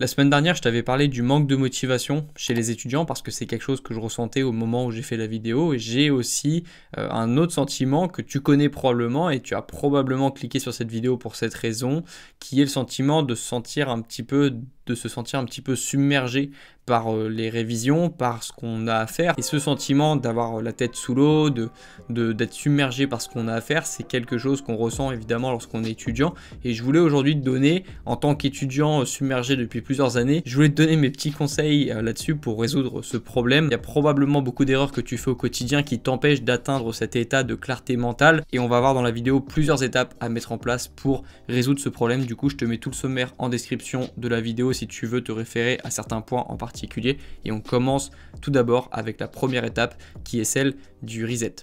La semaine dernière, je t'avais parlé du manque de motivation chez les étudiants parce que c'est quelque chose que je ressentais au moment où j'ai fait la vidéo et j'ai aussi euh, un autre sentiment que tu connais probablement et tu as probablement cliqué sur cette vidéo pour cette raison qui est le sentiment de sentir un petit peu de se sentir un petit peu submergé par euh, les révisions, par ce qu'on a à faire. Et ce sentiment d'avoir euh, la tête sous l'eau, d'être de, d'être submergé par ce qu'on a à faire, c'est quelque chose qu'on ressent évidemment lorsqu'on est étudiant. Et je voulais aujourd'hui te donner, en tant qu'étudiant euh, submergé depuis plusieurs années, je voulais te donner mes petits conseils là-dessus pour résoudre ce problème. Il y a probablement beaucoup d'erreurs que tu fais au quotidien qui t'empêchent d'atteindre cet état de clarté mentale. Et on va voir dans la vidéo plusieurs étapes à mettre en place pour résoudre ce problème. Du coup, je te mets tout le sommaire en description de la vidéo si tu veux te référer à certains points en particulier et on commence tout d'abord avec la première étape qui est celle du reset.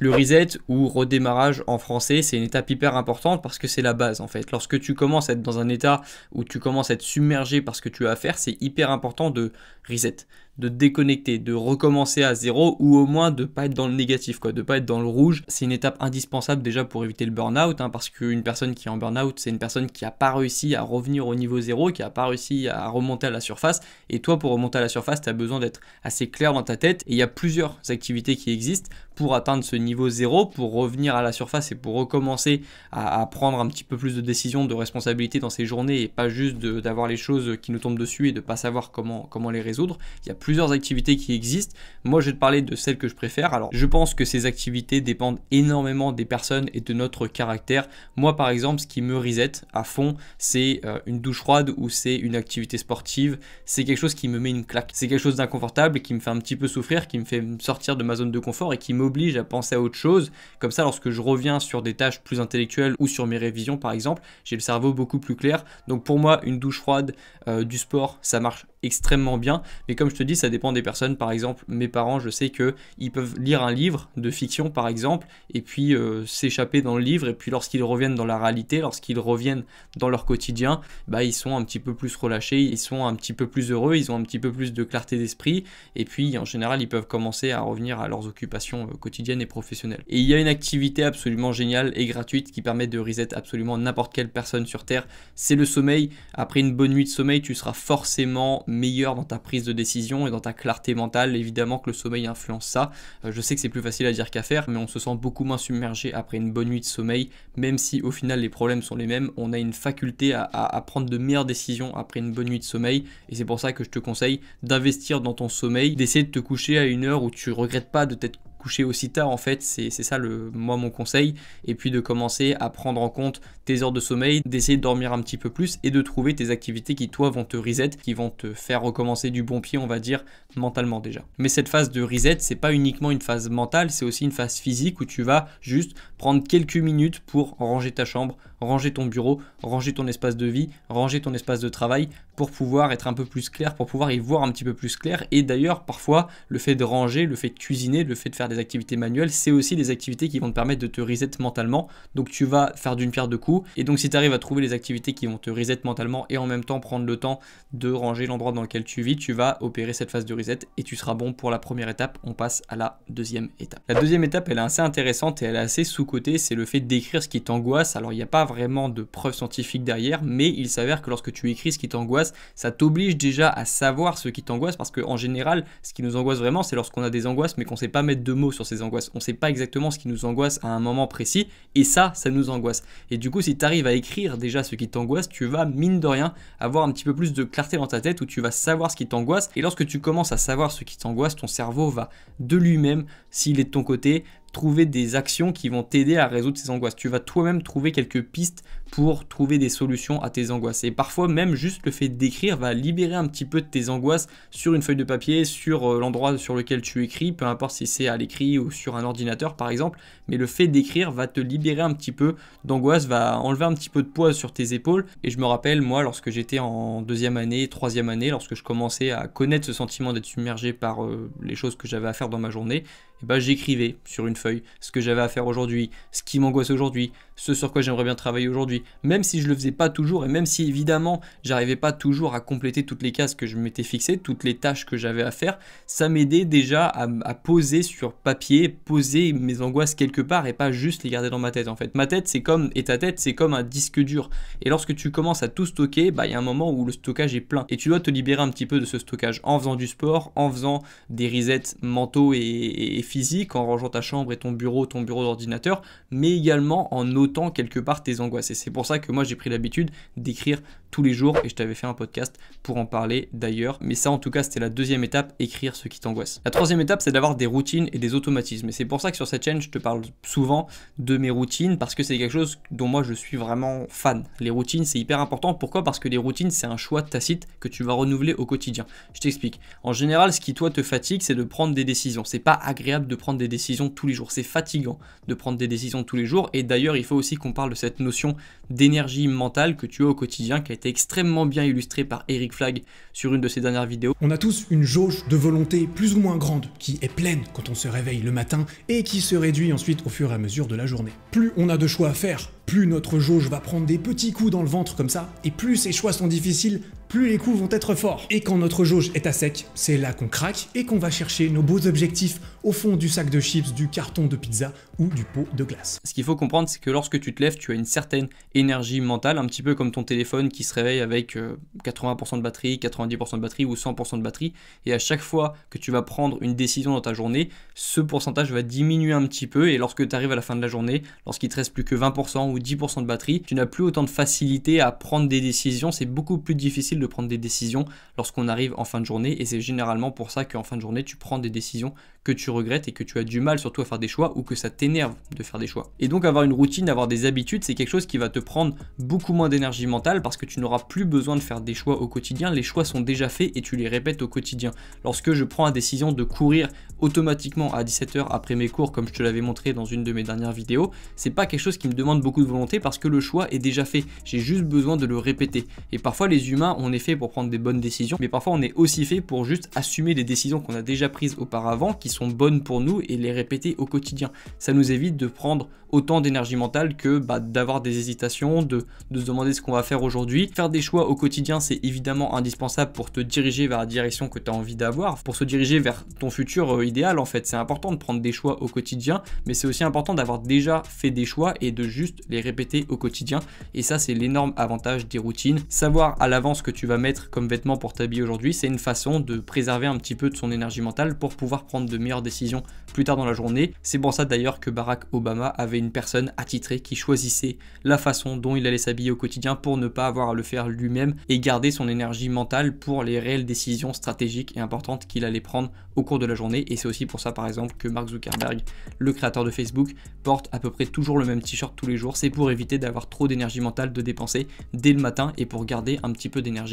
Le reset ou redémarrage en français, c'est une étape hyper importante parce que c'est la base en fait. Lorsque tu commences à être dans un état où tu commences à être submergé par ce que tu as à faire, c'est hyper important de reset, de déconnecter, de recommencer à zéro ou au moins de pas être dans le négatif, quoi, de pas être dans le rouge. C'est une étape indispensable déjà pour éviter le burn-out, hein, parce qu'une personne qui est en burn-out, c'est une personne qui n'a pas réussi à revenir au niveau zéro, qui n'a pas réussi à remonter à la surface. Et toi, pour remonter à la surface, tu as besoin d'être assez clair dans ta tête. Et il y a plusieurs activités qui existent pour atteindre ce niveau zéro, pour revenir à la surface et pour recommencer à, prendre un petit peu plus de décisions, de responsabilités dans ses journées et pas juste d'avoir les choses qui nous tombent dessus et de pas savoir comment, comment les résoudre. Il y a plusieurs activités qui existent. Moi, je vais te parler de celles que je préfère. Alors, je pense que ces activités dépendent énormément des personnes et de notre caractère. Moi, par exemple, ce qui me reset à fond, c'est euh, une douche froide ou c'est une activité sportive. C'est quelque chose qui me met une claque. C'est quelque chose d'inconfortable qui me fait un petit peu souffrir, qui me fait sortir de ma zone de confort et qui m'oblige à penser à autre chose. Comme ça, lorsque je reviens sur des tâches plus intellectuelles ou sur mes révisions, par exemple, j'ai le cerveau beaucoup plus clair. Donc, pour moi, une douche froide, euh, du sport, ça marche extrêmement bien. Mais comme je te dis, ça dépend des personnes. Par exemple, mes parents, je sais que ils peuvent lire un livre de fiction, par exemple, et puis euh, s'échapper dans le livre. Et puis lorsqu'ils reviennent dans la réalité, lorsqu'ils reviennent dans leur quotidien, bah, ils sont un petit peu plus relâchés, ils sont un petit peu plus heureux, ils ont un petit peu plus de clarté d'esprit. Et puis, en général, ils peuvent commencer à revenir à leurs occupations euh, quotidiennes et professionnelles. Et il y a une activité absolument géniale et gratuite qui permet de reset absolument n'importe quelle personne sur Terre. C'est le sommeil. Après une bonne nuit de sommeil, tu seras forcément meilleur dans ta prise de décision et dans ta clarté mentale. Évidemment que le sommeil influence ça. Euh, je sais que c'est plus facile à dire qu'à faire, mais on se sent beaucoup moins submergé après une bonne nuit de sommeil, même si au final les problèmes sont les mêmes. On a une faculté à, prendre de meilleures décisions après une bonne nuit de sommeil, et c'est pour ça que je te conseille d'investir dans ton sommeil, d'essayer de te coucher à une heure où tu regrettes pas de t'être coucher aussi tard en fait, c'est ça le, moi mon conseil, et puis de commencer à prendre en compte tes heures de sommeil, d'essayer de dormir un petit peu plus et de trouver tes activités qui toi vont te reset, qui vont te faire recommencer du bon pied on va dire mentalement déjà. Mais cette phase de reset, c'est pas uniquement une phase mentale, c'est aussi une phase physique où tu vas juste prendre quelques minutes pour ranger ta chambre, ranger ton bureau, ranger ton espace de vie, ranger ton espace de travail pour pouvoir être un peu plus clair, pour pouvoir y voir un petit peu plus clair. Et d'ailleurs, parfois, le fait de ranger, le fait de cuisiner, le fait de faire des activités manuelles, c'est aussi des activités qui vont te permettre de te reset mentalement. Donc tu vas faire d'une pierre deux coups. Et donc si tu arrives à trouver les activités qui vont te reset mentalement et en même temps prendre le temps de ranger l'endroit dans lequel tu vis, tu vas opérer cette phase de reset et tu seras bon pour la première étape. On passe à la deuxième étape. La deuxième étape, elle est assez intéressante et elle est assez sous-cotée, c'est le fait d'écrire ce qui t'angoisse. Alors il n'y a pas vraiment vraiment de preuves scientifiques derrière, mais il s'avère que lorsque tu écris ce qui t'angoisse, ça t'oblige déjà à savoir ce qui t'angoisse, parce que en général, ce qui nous angoisse vraiment, c'est lorsqu'on a des angoisses, mais qu'on ne sait pas mettre de mots sur ces angoisses. On ne sait pas exactement ce qui nous angoisse à un moment précis, et ça, ça nous angoisse. Et du coup, si tu arrives à écrire déjà ce qui t'angoisse, tu vas, mine de rien, avoir un petit peu plus de clarté dans ta tête, où tu vas savoir ce qui t'angoisse, et lorsque tu commences à savoir ce qui t'angoisse, ton cerveau va de lui-même, s'il est de ton côté, trouver des actions qui vont t'aider à résoudre ces angoisses. Tu vas toi-même trouver quelques pistes pour trouver des solutions à tes angoisses. Et parfois même juste le fait d'écrire va libérer un petit peu de tes angoisses sur une feuille de papier, sur euh, l'endroit sur lequel tu écris, peu importe si c'est à l'écrit ou sur un ordinateur par exemple, mais le fait d'écrire va te libérer un petit peu d'angoisse, va enlever un petit peu de poids sur tes épaules. Et je me rappelle moi lorsque j'étais en deuxième année, troisième année, lorsque je commençais à connaître ce sentiment d'être submergé par euh, les choses que j'avais à faire dans ma journée, et eh ben j'écrivais sur une feuille ce que j'avais à faire aujourd'hui, ce qui m'angoisse aujourd'hui, ce sur quoi j'aimerais bien travailler aujourd'hui. Même si je le faisais pas toujours et même si évidemment j'arrivais pas toujours à compléter toutes les cases que je m'étais fixées, toutes les tâches que j'avais à faire, ça m'aidait déjà à, poser sur papier, poser mes angoisses quelque part et pas juste les garder dans ma tête en fait. Ma tête c'est comme, et ta tête c'est comme un disque dur. Et lorsque tu commences à tout stocker, bah il y a un moment où le stockage est plein et tu dois te libérer un petit peu de ce stockage en faisant du sport, en faisant des resets mentaux et, et physiques, en rangeant ta chambre et ton bureau, ton bureau d'ordinateur, mais également en quelque part tes angoisses. Et c'est pour ça que moi j'ai pris l'habitude d'écrire tous les jours et je t'avais fait un podcast pour en parler d'ailleurs. Mais ça en tout cas c'était la deuxième étape, écrire ce qui t'angoisse. La troisième étape c'est d'avoir des routines et des automatismes. Et c'est pour ça que sur cette chaîne je te parle souvent de mes routines parce que c'est quelque chose dont moi je suis vraiment fan. Les routines c'est hyper important. Pourquoi Parce que les routines c'est un choix tacite que tu vas renouveler au quotidien. Je t'explique. En général ce qui toi te fatigue c'est de prendre des décisions. C'est pas agréable de prendre des décisions tous les jours. C'est fatigant de prendre des décisions tous les jours et d'ailleurs il faut aussi qu'on parle de cette notion d'énergie mentale que tu as au quotidien, qui a été extrêmement bien illustrée par Eric Flagg sur une de ses dernières vidéos. On a tous une jauge de volonté plus ou moins grande, qui est pleine quand on se réveille le matin et qui se réduit ensuite au fur et à mesure de la journée. Plus on a de choix à faire, plus notre jauge va prendre des petits coups dans le ventre comme ça, et plus ces choix sont difficiles, plus les coups vont être forts. Et quand notre jauge est à sec, c'est là qu'on craque et qu'on va chercher nos beaux objectifs au fond du sac de chips, du carton de pizza ou du pot de glace. Ce qu'il faut comprendre, c'est que lorsque tu te lèves, tu as une certaine énergie mentale, un petit peu comme ton téléphone qui se réveille avec 80% euh, de batterie, 90% de batterie ou 100% de batterie. Et à chaque fois que tu vas prendre une décision dans ta journée, ce pourcentage va diminuer un petit peu. Et lorsque tu arrives à la fin de la journée, lorsqu'il te reste plus que 20% ou 10% de batterie, tu n'as plus autant de facilité à prendre des décisions. C'est beaucoup plus difficile de prendre des décisions lorsqu'on arrive en fin de journée et c'est généralement pour ça qu'en fin de journée tu prends des décisions que tu regrettes et que tu as du mal surtout à faire des choix ou que ça t'énerve de faire des choix. Et donc avoir une routine, avoir des habitudes, c'est quelque chose qui va te prendre beaucoup moins d'énergie mentale parce que tu n'auras plus besoin de faire des choix au quotidien, les choix sont déjà faits et tu les répètes au quotidien. Lorsque je prends la décision de courir automatiquement à 17h après mes cours comme je te l'avais montré dans une de mes dernières vidéos, c'est pas quelque chose qui me demande beaucoup de volonté parce que le choix est déjà fait, j'ai juste besoin de le répéter. Et parfois les humains, on fait pour prendre des bonnes décisions, mais parfois on est aussi fait pour juste assumer les décisions qu'on a déjà prises auparavant, qui sont bonnes pour nous, et les répéter au quotidien. Ça nous évite de prendre autant d'énergie mentale que bah, d'avoir des hésitations, de, de se demander ce qu'on va faire aujourd'hui. Faire des choix au quotidien, c'est évidemment indispensable pour te diriger vers la direction que tu as envie d'avoir, pour se diriger vers ton futur euh, idéal en fait. C'est important de prendre des choix au quotidien, mais c'est aussi important d'avoir déjà fait des choix et de juste les répéter au quotidien. Et ça, c'est l'énorme avantage des routines. Savoir à l'avance que tu vas mettre comme vêtement pour t'habiller aujourd'hui, c'est une façon de préserver un petit peu de son énergie mentale pour pouvoir prendre de meilleures décisions plus tard dans la journée. C'est pour ça d'ailleurs que Barack Obama avait une personne attitrée qui choisissait la façon dont il allait s'habiller au quotidien pour ne pas avoir à le faire lui-même et garder son énergie mentale pour les réelles décisions stratégiques et importantes qu'il allait prendre au cours de la journée. Et c'est aussi pour ça par exemple que Mark Zuckerberg, le créateur de Facebook, porte à peu près toujours le même t-shirt tous les jours. C'est pour éviter d'avoir trop d'énergie mentale de dépenser dès le matin et pour garder un petit peu d'énergie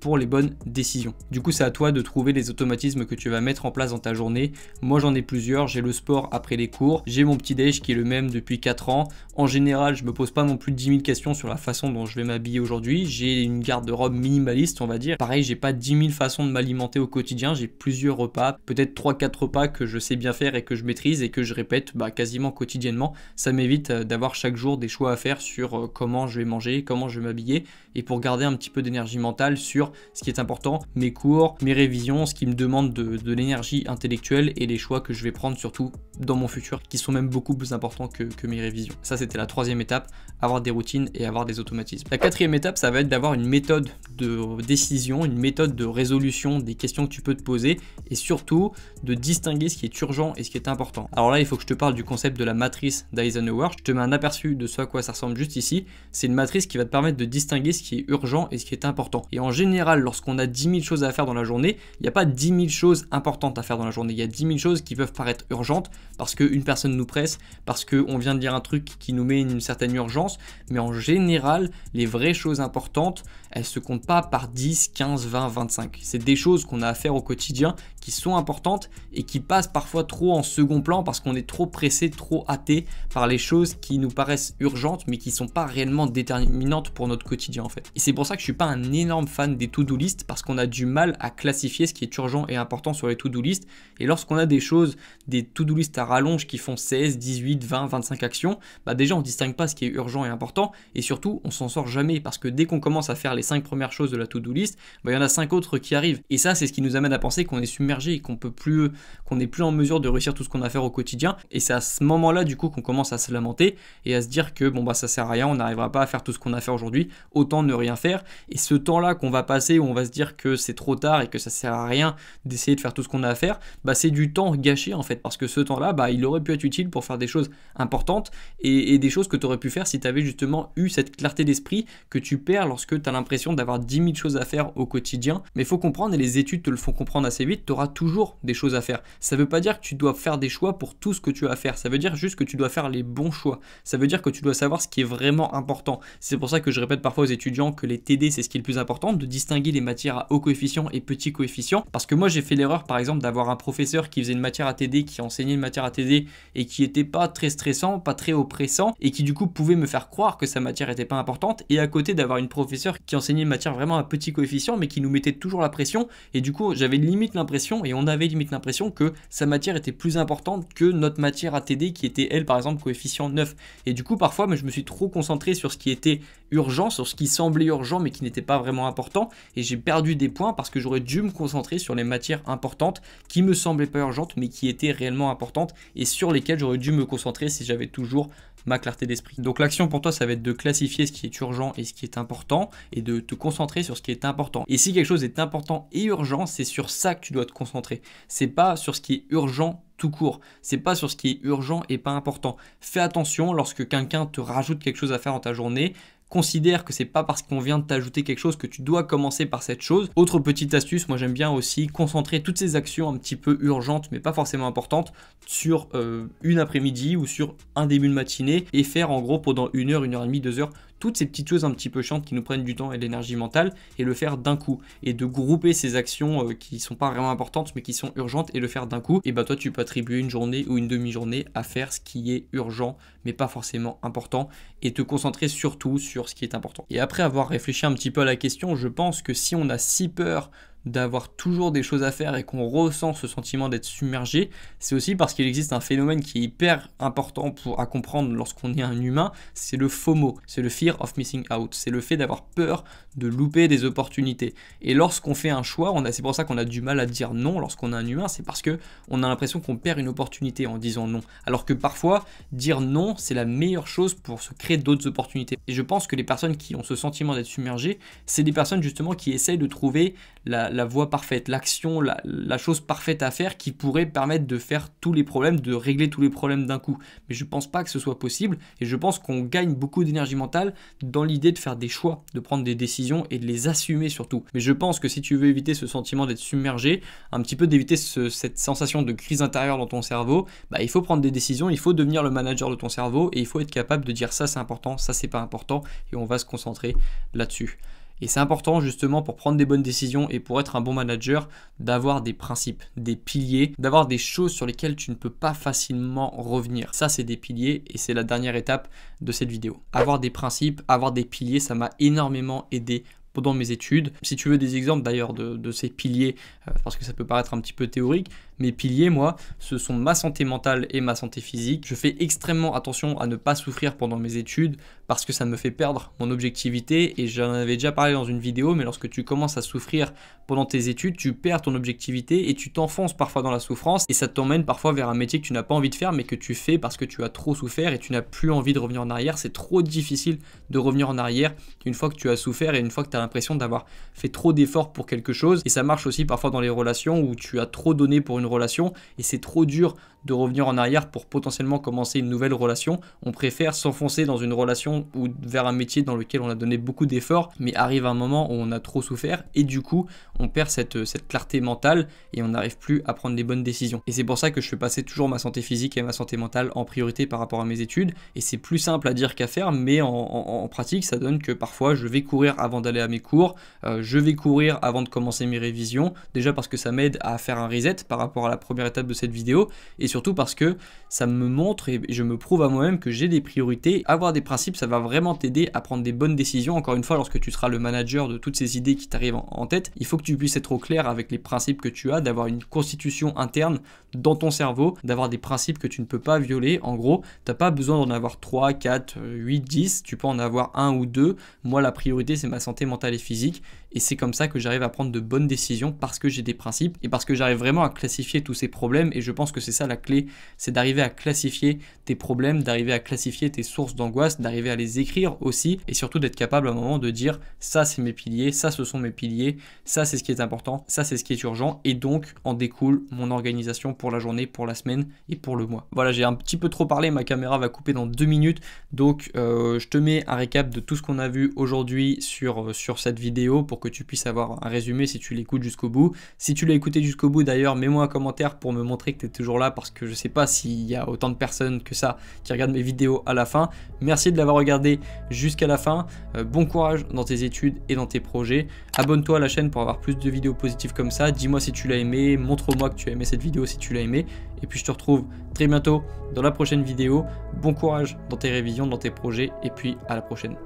pour les bonnes décisions. Du coup, c'est à toi de trouver les automatismes que tu vas mettre en place dans ta journée. Moi, j'en ai plusieurs. J'ai le sport après les cours. J'ai mon petit déj qui est le même depuis quatre ans. En général, je me pose pas non plus 10 000 questions sur la façon dont je vais m'habiller aujourd'hui. J'ai une garde-robe minimaliste, on va dire. Pareil, j'ai pas 10 000 façons de m'alimenter au quotidien. J'ai plusieurs repas, peut-être 3-4 repas que je sais bien faire et que je maîtrise et que je répète bah, quasiment quotidiennement. Ça m'évite euh, d'avoir chaque jour des choix à faire sur euh, comment je vais manger, comment je vais m'habiller. Et pour garder un petit peu d'énergie mentale, sur ce qui est important, mes cours, mes révisions, ce qui me demande de, l'énergie intellectuelle et les choix que je vais prendre surtout dans mon futur, qui sont même beaucoup plus importants que, que mes révisions. Ça, c'était la troisième étape, avoir des routines et avoir des automatismes. La quatrième étape, ça va être d'avoir une méthode de décision, une méthode de résolution des questions que tu peux te poser et surtout de distinguer ce qui est urgent et ce qui est important. Alors là, il faut que je te parle du concept de la matrice d'Eisenhower. Je te mets un aperçu de ce à quoi ça ressemble juste ici. C'est une matrice qui va te permettre de distinguer ce qui est urgent et ce qui est important. Et en général, lorsqu'on a 10 000 choses à faire dans la journée, il n'y a pas 10 000 choses importantes à faire dans la journée. Il y a 10 000 choses qui peuvent paraître urgentes parce qu'une personne nous presse, parce qu'on vient de dire un truc qui nous met une certaine urgence. Mais en général, les vraies choses importantes, elles se comptent pas par 10, 15, 20, 25. C'est des choses qu'on a à faire au quotidien qui sont importantes et qui passent parfois trop en second plan parce qu'on est trop pressé, trop hâté par les choses qui nous paraissent urgentes mais qui sont pas réellement déterminantes pour notre quotidien en fait. Et c'est pour ça que je suis pas un énorme fan des to-do list parce qu'on a du mal à classifier ce qui est urgent et important sur les to-do list et lorsqu'on a des choses, des to-do list à rallonge qui font 16, 18, 20, 25 actions, bah déjà on distingue pas ce qui est urgent et important et surtout on s'en sort jamais parce que dès qu'on commence à faire les les cinq premières choses de la to-do list, bah, il y en a cinq autres qui arrivent. Et ça, c'est ce qui nous amène à penser qu'on est submergé qu'on peut plus, qu'on n'est plus en mesure de réussir tout ce qu'on a à faire au quotidien. Et c'est à ce moment-là, du coup, qu'on commence à se lamenter et à se dire que bon, bah, ça sert à rien, on n'arrivera pas à faire tout ce qu'on a fait aujourd'hui, autant ne rien faire. Et ce temps-là qu'on va passer où on va se dire que c'est trop tard et que ça sert à rien d'essayer de faire tout ce qu'on a à faire, bah, c'est du temps gâché en fait, parce que ce temps-là, bah, il aurait pu être utile pour faire des choses importantes et, et des choses que tu aurais pu faire si tu avais justement eu cette clarté d'esprit que tu perds lorsque tu as l'impression d'avoir 10 000 choses à faire au quotidien, mais faut comprendre, et les études te le font comprendre assez vite, tu auras toujours des choses à faire. Ça veut pas dire que tu dois faire des choix pour tout ce que tu as à faire, ça veut dire juste que tu dois faire les bons choix. Ça veut dire que tu dois savoir ce qui est vraiment important. C'est pour ça que je répète parfois aux étudiants que les TD, c'est ce qui est le plus important, de distinguer les matières à haut coefficient et petit coefficient, parce que moi j'ai fait l'erreur par exemple d'avoir un professeur qui faisait une matière à TD, qui enseignait une matière à TD et qui était pas très stressant, pas très oppressant, et qui du coup pouvait me faire croire que sa matière était pas importante, et à côté d'avoir une professeure qui matière vraiment à petit coefficient, mais qui nous mettait toujours la pression. Et du coup, j'avais limite l'impression, et on avait limite l'impression que sa matière était plus importante que notre matière ATD qui était, elle, par exemple, coefficient 9. Et du coup, parfois, mais je me suis trop concentré sur ce qui était urgent, sur ce qui semblait urgent, mais qui n'était pas vraiment important. Et j'ai perdu des points parce que j'aurais dû me concentrer sur les matières importantes qui me semblaient pas urgentes, mais qui étaient réellement importantes et sur lesquelles j'aurais dû me concentrer si j'avais toujours ma clarté d'esprit. Donc l'action pour toi, ça va être de classifier ce qui est urgent et ce qui est important et de te concentrer sur ce qui est important. Et si quelque chose est important et urgent, c'est sur ça que tu dois te concentrer. C'est pas sur ce qui est urgent tout court. C'est pas sur ce qui est urgent et pas important. Fais attention lorsque quelqu'un te rajoute quelque chose à faire dans ta journée considère que c'est pas parce qu'on vient de t'ajouter quelque chose que tu dois commencer par cette chose. Autre petite astuce, moi j'aime bien aussi concentrer toutes ces actions un petit peu urgentes mais pas forcément importantes sur euh, une après-midi ou sur un début de matinée et faire en gros pendant une heure, une heure et demie, deux heures toutes ces petites choses un petit peu chiantes qui nous prennent du temps et de l'énergie mentale et le faire d'un coup et de grouper ces actions euh, qui sont pas vraiment importantes mais qui sont urgentes et le faire d'un coup et bah toi tu peux attribuer une journée ou une demi-journée à faire ce qui est urgent mais pas forcément important et te concentrer surtout sur ce qui est important. Et après avoir réfléchi un petit peu à la question, je pense que si on a si peur d'avoir toujours des choses à faire et qu'on ressent ce sentiment d'être submergé, c'est aussi parce qu'il existe un phénomène qui est hyper important pour, à comprendre lorsqu'on est un humain, c'est le FOMO, c'est le fear of missing out, c'est le fait d'avoir peur de louper des opportunités. Et lorsqu'on fait un choix, on c'est pour ça qu'on a du mal à dire non lorsqu'on est un humain, c'est parce que on a l'impression qu'on perd une opportunité en disant non. Alors que parfois, dire non, c'est la meilleure chose pour se créer d'autres opportunités. Et je pense que les personnes qui ont ce sentiment d'être submergées, c'est des personnes justement qui essayent de trouver la, la, voie parfaite, l'action, la, chose parfaite à faire qui pourrait permettre de faire tous les problèmes, de régler tous les problèmes d'un coup. Mais je ne pense pas que ce soit possible et je pense qu'on gagne beaucoup d'énergie mentale dans l'idée de faire des choix, de prendre des décisions et de les assumer surtout. Mais je pense que si tu veux éviter ce sentiment d'être submergé, un petit peu d'éviter cette sensation de crise intérieure dans ton cerveau, bah, il faut prendre des décisions, il faut devenir le manager de ton cerveau et il faut être capable de dire ça c'est important, ça c'est pas important et on va se concentrer là-dessus. Et c'est important justement pour prendre des bonnes décisions et pour être un bon manager d'avoir des principes, des piliers, d'avoir des choses sur lesquelles tu ne peux pas facilement revenir. Ça, c'est des piliers et c'est la dernière étape de cette vidéo. Avoir des principes, avoir des piliers, ça m'a énormément aidé pendant mes études. Si tu veux des exemples d'ailleurs de, ces piliers, euh, parce que ça peut paraître un petit peu théorique, mes piliers, moi, ce sont ma santé mentale et ma santé physique. Je fais extrêmement attention à ne pas souffrir pendant mes études, parce que ça me fait perdre mon objectivité et j'en avais déjà parlé dans une vidéo mais lorsque tu commences à souffrir pendant tes études tu perds ton objectivité et tu t'enfonces parfois dans la souffrance et ça t'emmène parfois vers un métier que tu n'as pas envie de faire mais que tu fais parce que tu as trop souffert et tu n'as plus envie de revenir en arrière c'est trop difficile de revenir en arrière une fois que tu as souffert et une fois que tu as l'impression d'avoir fait trop d'efforts pour quelque chose et ça marche aussi parfois dans les relations où tu as trop donné pour une relation et c'est trop dur de revenir en arrière pour potentiellement commencer une nouvelle relation on préfère s'enfoncer dans une relation ou vers un métier dans lequel on a donné beaucoup d'efforts, mais arrive un moment où on a trop souffert et du coup on perd cette, euh, cette clarté mentale et on n'arrive plus à prendre les bonnes décisions. Et c'est pour ça que je fais passer toujours ma santé physique et ma santé mentale en priorité par rapport à mes études. Et c'est plus simple à dire qu'à faire, mais en, pratique ça donne que parfois je vais courir avant d'aller à mes cours, euh, je vais courir avant de commencer mes révisions, déjà parce que ça m'aide à faire un reset par rapport à la première étape de cette vidéo et surtout parce que ça me montre et je me prouve à moi-même que j'ai des priorités. Avoir des principes, ça va vraiment t'aider à prendre des bonnes décisions. Encore une fois, lorsque tu seras le manager de toutes ces idées qui t'arrivent en tête, il faut que tu puisses être au clair avec les principes que tu as, d'avoir une constitution interne dans ton cerveau, d'avoir des principes que tu ne peux pas violer. En gros, tu t'as pas besoin d'en avoir 3, 4, 8, 10. Tu peux en avoir un ou deux. Moi, la priorité, c'est ma santé mentale et physique. Et c'est comme ça que j'arrive à prendre de bonnes décisions parce que j'ai des principes et parce que j'arrive vraiment à classifier tous ces problèmes. Et je pense que c'est ça la clé, c'est d'arriver à classifier tes problèmes, d'arriver à classifier tes sources d'angoisse, d'arriver à les écrire aussi et surtout d'être capable à un moment de dire ça c'est mes piliers, ça ce sont mes piliers, ça c'est ce qui est important, ça c'est ce qui est urgent et donc en découle mon organisation pour la journée, pour la semaine et pour le mois. Voilà, j'ai un petit peu trop parlé, ma caméra va couper dans deux minutes donc euh, je te mets un récap de tout ce qu'on a vu aujourd'hui sur, euh, sur cette vidéo pour que tu puisses avoir un résumé si tu l'écoutes jusqu'au bout. Si tu l'as écouté jusqu'au bout d'ailleurs, mets-moi un commentaire pour me montrer que tu es toujours là parce que je sais pas s'il y a autant de personnes que ça qui regardent mes vidéos à la fin. Merci de l'avoir Regardez jusqu'à la fin. Euh, bon courage dans tes études et dans tes projets. Abonne-toi à la chaîne pour avoir plus de vidéos positives comme ça. Dis-moi si tu l'as aimé, montre-moi que tu as aimé cette vidéo si tu l'as aimé. Et puis je te retrouve très bientôt dans la prochaine vidéo. Bon courage dans tes révisions, dans tes projets et puis à la prochaine.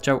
Ciao